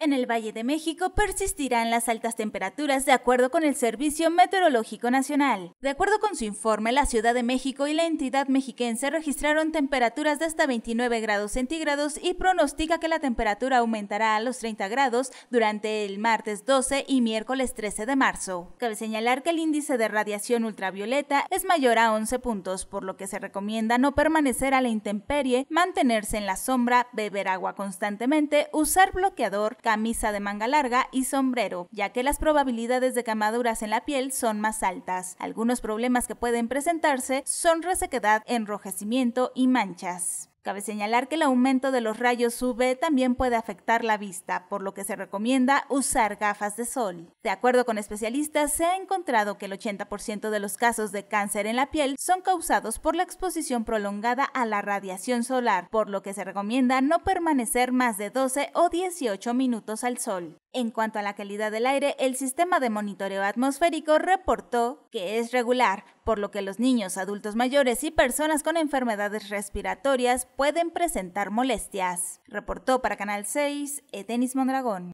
En el Valle de México persistirán las altas temperaturas de acuerdo con el Servicio Meteorológico Nacional. De acuerdo con su informe, la Ciudad de México y la entidad mexiquense registraron temperaturas de hasta 29 grados centígrados y pronostica que la temperatura aumentará a los 30 grados durante el martes 12 y miércoles 13 de marzo. Cabe señalar que el índice de radiación ultravioleta es mayor a 11 puntos, por lo que se recomienda no permanecer a la intemperie, mantenerse en la sombra, beber agua constantemente, usar bloqueador, camisa de manga larga y sombrero, ya que las probabilidades de quemaduras en la piel son más altas. Algunos problemas que pueden presentarse son resequedad, enrojecimiento y manchas. Cabe señalar que el aumento de los rayos UV también puede afectar la vista, por lo que se recomienda usar gafas de sol. De acuerdo con especialistas, se ha encontrado que el 80% de los casos de cáncer en la piel son causados por la exposición prolongada a la radiación solar, por lo que se recomienda no permanecer más de 12 o 18 minutos al sol. En cuanto a la calidad del aire, el sistema de monitoreo atmosférico reportó que es regular, por lo que los niños, adultos mayores y personas con enfermedades respiratorias pueden presentar molestias, reportó para Canal 6 Edenis Mondragón.